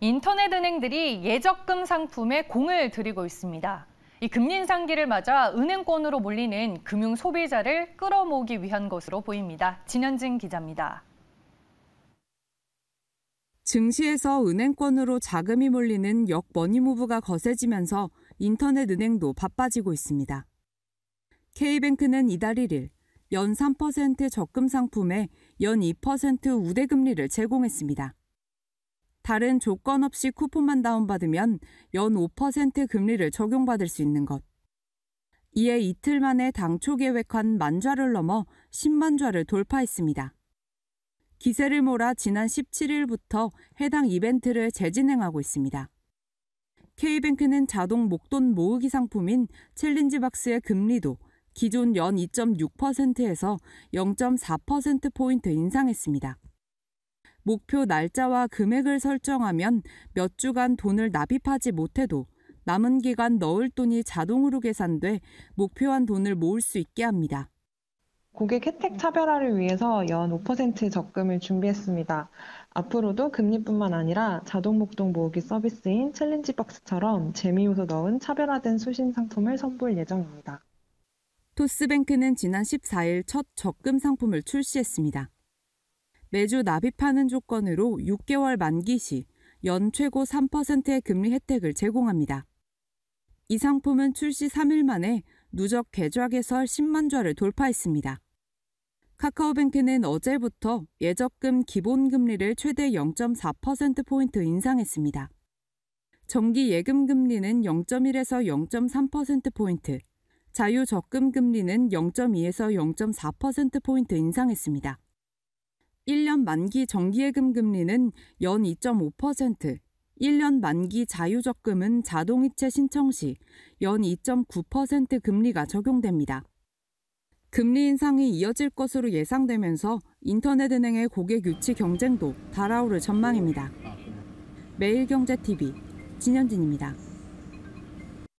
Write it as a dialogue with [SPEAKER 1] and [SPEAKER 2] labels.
[SPEAKER 1] 인터넷 은행들이 예적금 상품에 공을 들이고 있습니다. 이 금리 인상기를 맞아 은행권으로 몰리는 금융 소비자를 끌어모으기 위한 것으로 보입니다. 진현진 기자입니다. 증시에서 은행권으로 자금이 몰리는 역 머니무브가 거세지면서 인터넷 은행도 바빠지고 있습니다. K뱅크는 이달 1일 연 3% 적금 상품에 연 2% 우대금리를 제공했습니다. 다른 조건 없이 쿠폰만 다운받으면 연 5% 금리를 적용받을 수 있는 것. 이에 이틀 만에 당초 계획한 만좌를 넘어 10만 좌를 돌파했습니다. 기세를 몰아 지난 17일부터 해당 이벤트를 재진행하고 있습니다. K뱅크는 자동 목돈 모으기 상품인 챌린지 박스의 금리도 기존 연 2.6%에서 0.4%포인트 인상했습니다. 목표 날짜와 금액을 설정하면 몇 주간 돈을 납입하지 못해도 남은 기간 넣을 돈이 자동으로 계산돼 목표한 돈을 모을 수 있게 합니다.
[SPEAKER 2] 고객 혜택 차별화를 위해서 연5%의 적금을 준비했습니다. 앞으로도 금리뿐만 아니라 자동 목동 모으기 서비스인 챌린지 박스처럼 재미 요소 넣은 차별화된 수신 상품을 선보일 예정입니다.
[SPEAKER 1] 토스뱅크는 지난 14일 첫 적금 상품을 출시했습니다. 매주 납입하는 조건으로 6개월 만기 시 연 최고 3%의 금리 혜택을 제공합니다. 이 상품은 출시 3일 만에 누적 계좌개설 10만 좌를 돌파했습니다. 카카오뱅크는 어제부터 예적금 기본금리를 최대 0.4%포인트 인상했습니다. 정기 예금 금리는 0.1에서 0.3% 포인트, 자유 적금 금리는 0.2에서 0.4% 포인트 인상했습니다. 1년 만기 정기예금 금리는 연 2.5%, 1년 만기 자유적금은 자동이체 신청 시 연 2.9% 금리가 적용됩니다. 금리 인상이 이어질 것으로 예상되면서 인터넷은행의 고객 유치 경쟁도 달아오를 전망입니다. 아, 매일경제TV 진현진입니다.